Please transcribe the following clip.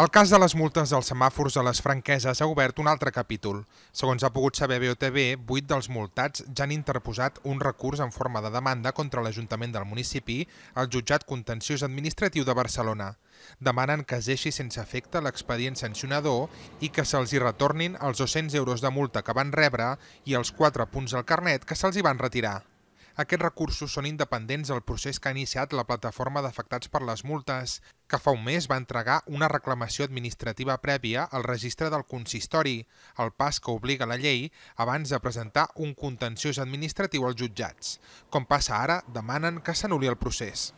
El cas de les multes dels semàfors a les franqueses ha obert un altre capítol. Segons ha pogut saber BOTB, 8 dels multats ja han interposat un recurs en forma de demanda contra l'Ajuntament del municipi al jutjat contenciós administratiu de Barcelona. Demanen que es deixi sense efecte l'expedient sancionador i que se'ls hi retornin els 200 euros de multa que van rebre i els 4 punts del carnet que se'ls hi van retirar. Aquests recursos són independents del procés que ha iniciat la plataforma d'afectats per les multes, que fa un mes va entregar una reclamació administrativa prèvia al registre del consistori, el pas que obliga la llei abans de presentar un contenciós administratiu als jutjats. Com passa ara, demanen que s'anuli el procés.